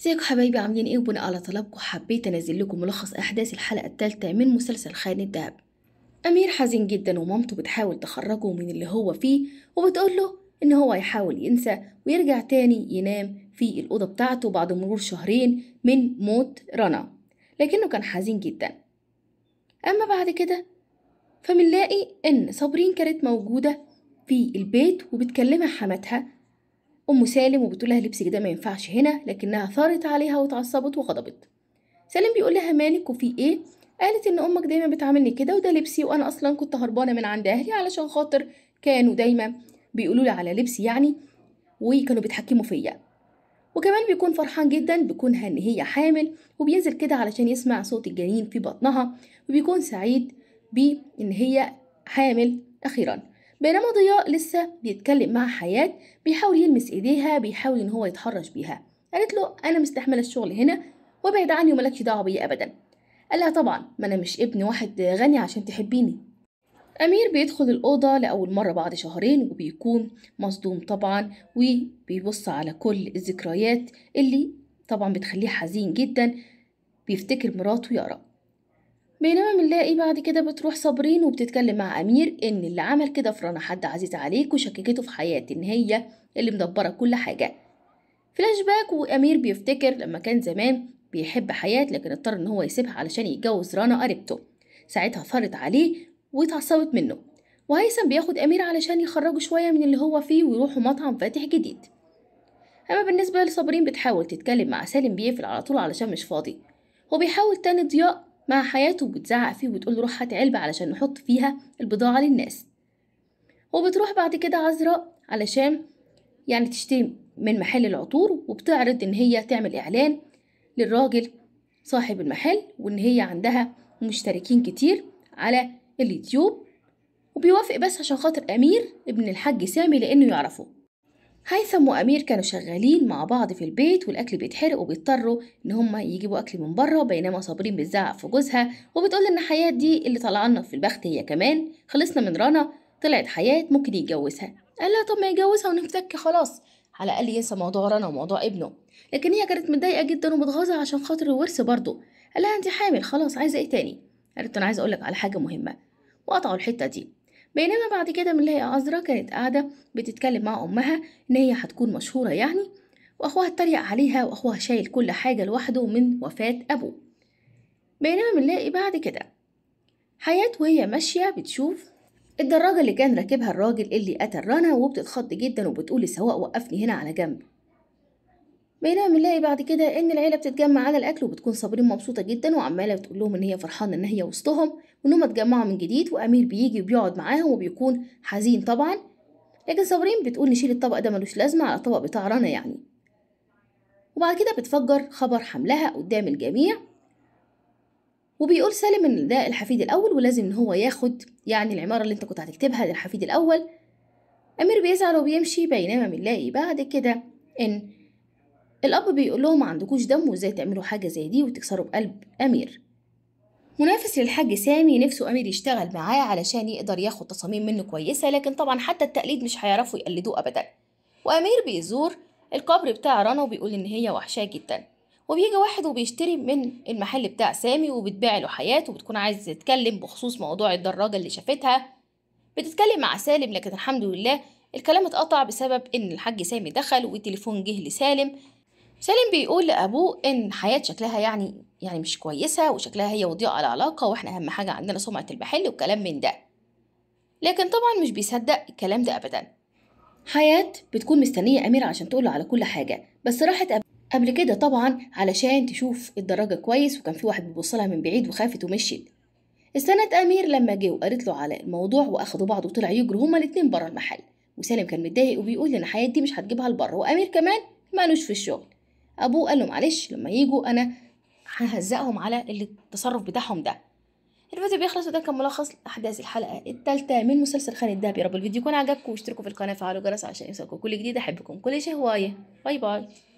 ازيكم حبايبي عاملين ايه وبناء على طلبكم حبيت انزل لكم ملخص احداث الحلقه الثالثه من مسلسل خان الدهب امير حزين جدا ومامته بتحاول تخرجه من اللي هو فيه وبتقول له ان هو يحاول ينسى ويرجع تاني ينام في الاوضه بتاعته بعد مرور شهرين من موت رنا لكنه كان حزين جدا اما بعد كده فبنلاقي ان صابرين كانت موجوده في البيت وبتكلمها حماتها أم سالم وبتقول لها لبسك ده ما ينفعش هنا لكنها ثارت عليها واتعصبت وغضبت سالم بيقول لها مالك وفي إيه قالت إن أمك دايما بتعاملني كده وده لبسي وأنا أصلا كنت هربانة من عند أهلي علشان خاطر كانوا دايما بيقولوا لي على لبسي يعني وكانوا بيتحكموا فيا وكمان بيكون فرحان جدا بكونها ان هي حامل وبينزل كده علشان يسمع صوت الجنين في بطنها وبيكون سعيد بان هي حامل اخيرا بينما ضياء لسه بيتكلم مع حياة بيحاول يلمس ايديها بيحاول ان هو يتحرش بيها قالت له انا مستحمله الشغل هنا وابعد عني وملكش دعوه بيا ابدا قال لها طبعا ما انا مش ابن واحد غني عشان تحبيني أمير بيدخل الأوضة لأول مرة بعد شهرين وبيكون مصدوم طبعا وبيبص على كل الذكريات اللي طبعا بتخليه حزين جدا بيفتكر مراته يارا بينما بنلاقي بعد كده بتروح صابرين وبتتكلم مع أمير إن اللي عمل كده في رنا حد عزيز عليك وشككته في حياتي إن هي اللي مدبرة كل حاجة فلاش باك وأمير بيفتكر لما كان زمان بيحب حياة لكن اضطر إن هو يسيبها علشان يتجوز رنا قريبته ساعتها ثارت عليه واتعصبت منه وهيثم بياخد أمير علشان يخرجه شوية من اللي هو فيه ويروحوا مطعم فاتح جديد أما بالنسبة لصابرين بتحاول تتكلم مع سالم بيقفل على طول علشان مش فاضي وبيحاول تاني ضياء مع حياته بتزعق فيه وتقول روح هات علبة علشان نحط فيها البضاعة للناس وبتروح بعد كده عذراء علشان يعني تشتري من محل العطور وبتعرض إن هي تعمل إعلان للراجل صاحب المحل وإن هي عندها مشتركين كتير على اليوتيوب وبيوافق بس عشان خاطر أمير ابن الحاج سامي لأنه يعرفه هيثم وأمير كانوا شغالين مع بعض في البيت والأكل بيتحرق وبيضطروا إن هما يجيبوا أكل من بره بينما صابرين بتزعق في جوزها وبتقول إن حياة دي اللي طلعنا في البخت هي كمان خلصنا من رنا طلعت حياة ممكن يتجوزها قال لها طب ما يتجوزها ونفتك خلاص على الأقل ينسى موضوع رنا وموضوع ابنه لكن هي كانت متضايقة جدا ومتغاظة عشان خاطر الورث برضه قال لها أنت حامل خلاص عايزة إيه تاني قالت أنا عايزة أقولك على حاجة مهمة وقطعوا الحتة دي بينما بعد كده من اللي هي عذرا كانت قاعدة بتتكلم مع أمها إن هي هتكون مشهورة يعني وأخوها اتريق عليها وأخوها شايل كل حاجة لوحده من وفاة أبوه بينما بنلاقي بعد كده حياة وهي ماشية بتشوف الدراجة اللي كان راكبها الراجل اللي قتل رنا وبتتخض جدا وبتقول السواق وقفني هنا على جنب بينما بنلاقي بعد كده ان العيله بتتجمع على الاكل وبتكون صابرين مبسوطه جدا وعماله بتقول لهم ان هي فرحانه ان هي وسطهم وان هم اتجمعوا من جديد وامير بيجي وبيقعد معاهم وبيكون حزين طبعا لكن صابرين بتقول نشيل الطبق ده ملوش لازمه على الطبق بتاع رنا يعني وبعد كده بتفجر خبر حملها قدام الجميع وبيقول سالم ان ده الحفيد الاول ولازم ان هو ياخد يعني العماره اللي انت كنت هتكتبها للحفيد الاول امير بيزعل وبيمشي بينما بنلاقي بعد كده ان الأب بيقول لهم ما عندكوش دم وإزاي تعملوا حاجة زي دي وتكسروا بقلب أمير منافس للحاج سامي نفسه أمير يشتغل معاه علشان يقدر ياخد تصاميم منه كويسة لكن طبعا حتى التقليد مش هيعرفوا يقلدوه أبدا وأمير بيزور القبر بتاع رنا وبيقول إن هي وحشاه جدا وبيجي واحد وبيشتري من المحل بتاع سامي وبتبيع له حياته وبتكون عايزة تتكلم بخصوص موضوع الدراجة اللي شافتها بتتكلم مع سالم لكن الحمد لله الكلام اتقطع بسبب إن الحاج سامي دخل والتليفون جه لسالم سالم بيقول لأبوه إن حياة شكلها يعني يعني مش كويسة وشكلها هي على العلاقة وإحنا أهم حاجة عندنا سمعة البحل وكلام من ده لكن طبعا مش بيصدق الكلام ده أبدا حياة بتكون مستنية أميرة عشان تقوله على كل حاجة بس راحت قبل كده طبعا علشان تشوف الدراجة كويس وكان في واحد بيبصلها من بعيد وخافت ومشيت استنت أمير لما جه وقالت له على الموضوع وأخدوا بعض وطلع يجروا هما الاتنين بره المحل وسالم كان متضايق وبيقول إن حياة دي مش هتجيبها لبره وأمير كمان مالوش في الشغل ابوه قال له معلش لما يجوا انا ههزقهم على التصرف بتاعهم ده الفيديو بيخلص وده كان ملخص احداث الحلقه الثالثه من مسلسل خان الدهب يا رب الفيديو يكون عجبكم واشتركوا في القناه وفعلوا الجرس عشان يوصلكم كل جديد احبكم كل شيء هوايه باي باي